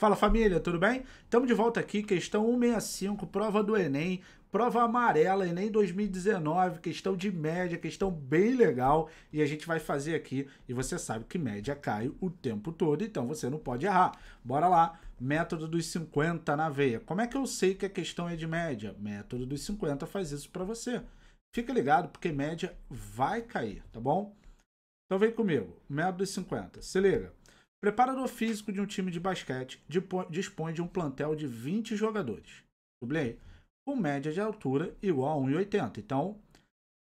Fala família, tudo bem? Estamos de volta aqui, questão 165, prova do Enem, prova amarela, Enem 2019, questão de média, questão bem legal, e a gente vai fazer aqui, e você sabe que média cai o tempo todo, então você não pode errar. Bora lá, método dos 50 na veia. Como é que eu sei que a questão é de média? Método dos 50 faz isso para você. Fica ligado, porque média vai cair, tá bom? Então vem comigo, método dos 50, se liga. Preparador físico de um time de basquete dispõe de um plantel de 20 jogadores. Dublei, com média de altura igual a 1,80. Então,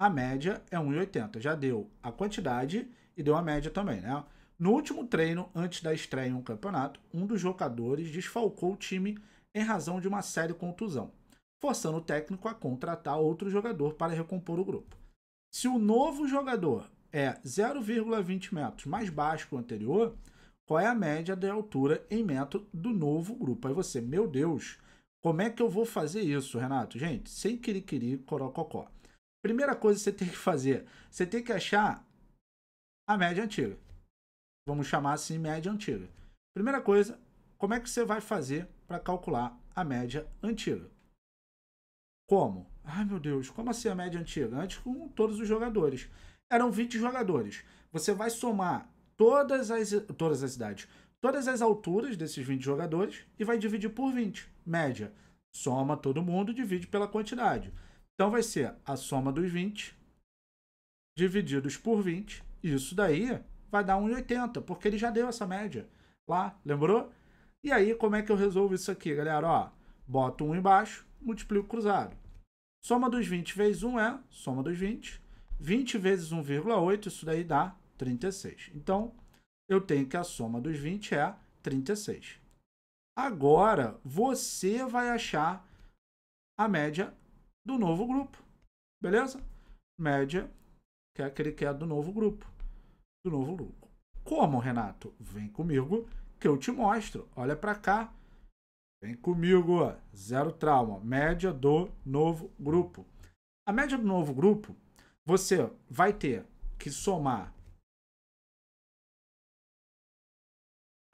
a média é 1,80. Já deu a quantidade e deu a média também, né? No último treino, antes da estreia em um campeonato, um dos jogadores desfalcou o time em razão de uma séria contusão, forçando o técnico a contratar outro jogador para recompor o grupo. Se o novo jogador é 0,20 metros mais baixo que o anterior, qual é a média de altura em metro do novo grupo. Aí você, meu Deus, como é que eu vou fazer isso, Renato? Gente, sem querer, querer, corococó. Primeira coisa que você tem que fazer, você tem que achar a média antiga. Vamos chamar assim média antiga. Primeira coisa, como é que você vai fazer para calcular a média antiga? Como? Ai meu Deus, como assim a média antiga? Antes com todos os jogadores. Eram 20 jogadores. Você vai somar todas as, todas as idades, todas as alturas desses 20 jogadores e vai dividir por 20, média. Soma todo mundo, divide pela quantidade. Então vai ser a soma dos 20 divididos por 20. Isso daí vai dar 1,80, porque ele já deu essa média lá, lembrou? E aí, como é que eu resolvo isso aqui, galera? Ó, boto 1 embaixo, multiplico cruzado. Soma dos 20 vezes 1 é soma dos 20. 20 vezes 1,8, isso daí dá 36. Então, eu tenho que a soma dos 20 é 36. Agora, você vai achar a média do novo grupo. Beleza? Média, que é aquele que é do novo grupo. Do novo grupo. Como, Renato? Vem comigo que eu te mostro. Olha para cá. Vem comigo. Zero trauma. Média do novo grupo. A média do novo grupo, você vai ter que somar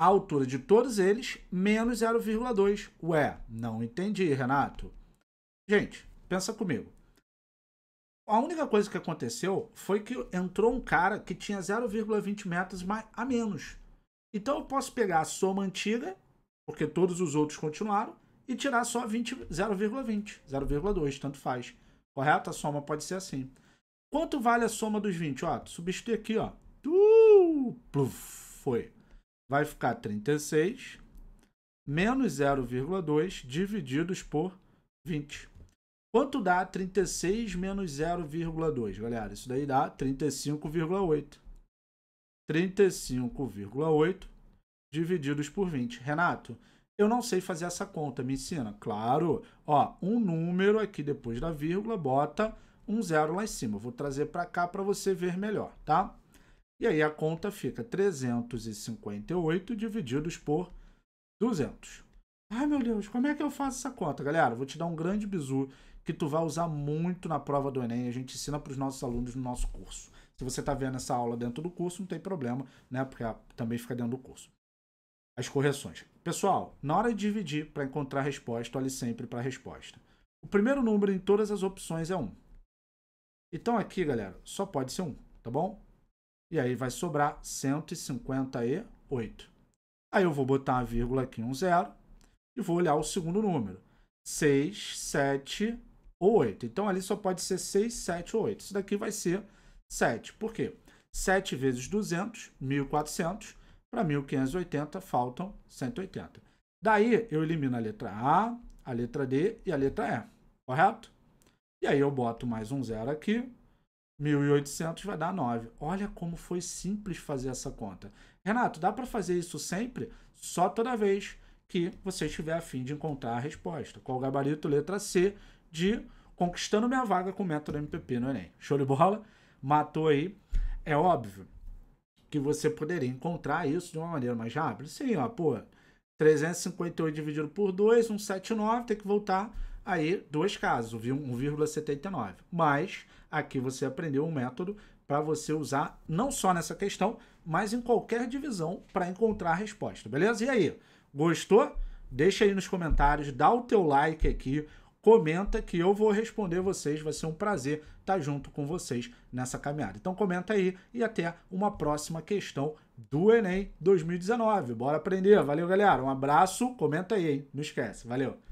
a altura de todos eles, menos 0,2. Ué, não entendi, Renato. Gente, pensa comigo. A única coisa que aconteceu foi que entrou um cara que tinha 0,20 metros a menos. Então eu posso pegar a soma antiga, porque todos os outros continuaram, e tirar só 0,20, 0,2, tanto faz. Correto? A soma pode ser assim. Quanto vale a soma dos 20? Ó, substitui aqui, ó. Uh, pluf, foi vai ficar 36 menos 0,2 divididos por 20. Quanto dá 36 menos 0,2, galera? Isso daí dá 35,8. 35,8 divididos por 20. Renato, eu não sei fazer essa conta, me ensina. Claro, ó, um número aqui depois da vírgula, bota um zero lá em cima. vou trazer para cá para você ver melhor, tá? E aí a conta fica 358 divididos por 200. Ai, meu Deus, como é que eu faço essa conta? Galera, vou te dar um grande bizu que tu vai usar muito na prova do Enem. A gente ensina para os nossos alunos no nosso curso. Se você está vendo essa aula dentro do curso, não tem problema, né? Porque também fica dentro do curso. As correções. Pessoal, na hora de dividir para encontrar a resposta, olhe sempre para a resposta. O primeiro número em todas as opções é 1. Então aqui, galera, só pode ser 1, tá bom? E aí vai sobrar 158. Aí eu vou botar a vírgula aqui, um zero, e vou olhar o segundo número. 6, 7 ou 8. Então, ali só pode ser 6, 7 ou 8. Isso daqui vai ser 7. Por quê? 7 vezes 200, 1.400. Para 1.580, faltam 180. Daí, eu elimino a letra A, a letra D e a letra E. Correto? E aí, eu boto mais um zero aqui 1.800 vai dar 9. Olha como foi simples fazer essa conta. Renato, dá para fazer isso sempre? Só toda vez que você estiver afim de encontrar a resposta. Qual o gabarito? Letra C de conquistando minha vaga com o método MPP no Enem. Show de bola? Matou aí. É óbvio que você poderia encontrar isso de uma maneira mais rápida. Sim, ó, pô, 358 dividido por 2, 179, tem que voltar Aí, dois casos, 1,79. Mas aqui você aprendeu um método para você usar não só nessa questão, mas em qualquer divisão para encontrar a resposta, beleza? E aí, gostou? Deixa aí nos comentários, dá o teu like aqui, comenta que eu vou responder vocês, vai ser um prazer estar tá junto com vocês nessa caminhada. Então comenta aí e até uma próxima questão do Enem 2019. Bora aprender, valeu galera, um abraço, comenta aí, hein? não esquece, valeu!